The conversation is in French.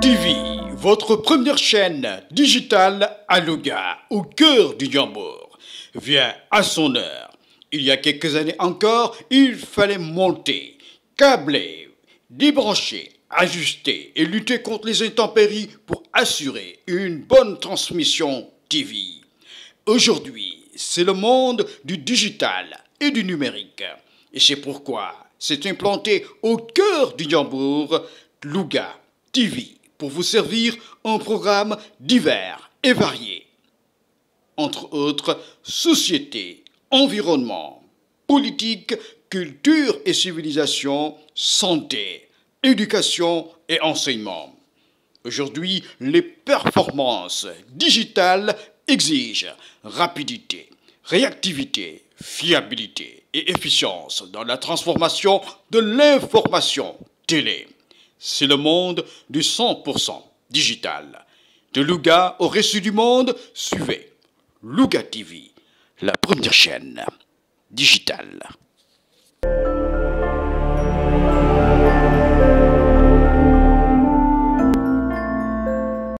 TV, votre première chaîne digitale à Louga, au cœur du Djambour, vient à son heure. Il y a quelques années encore, il fallait monter, câbler, débrancher, ajuster et lutter contre les intempéries pour assurer une bonne transmission TV. Aujourd'hui, c'est le monde du digital et du numérique. Et c'est pourquoi c'est implanté au cœur du Jambourg, Louga, TV pour vous servir un programme divers et variés. Entre autres, société, environnement, politique, culture et civilisation, santé, éducation et enseignement. Aujourd'hui, les performances digitales exigent rapidité, réactivité, fiabilité et efficience dans la transformation de l'information télé. C'est le monde du 100% digital. De Luga au reste du monde, suivez Luga TV, la première chaîne digitale.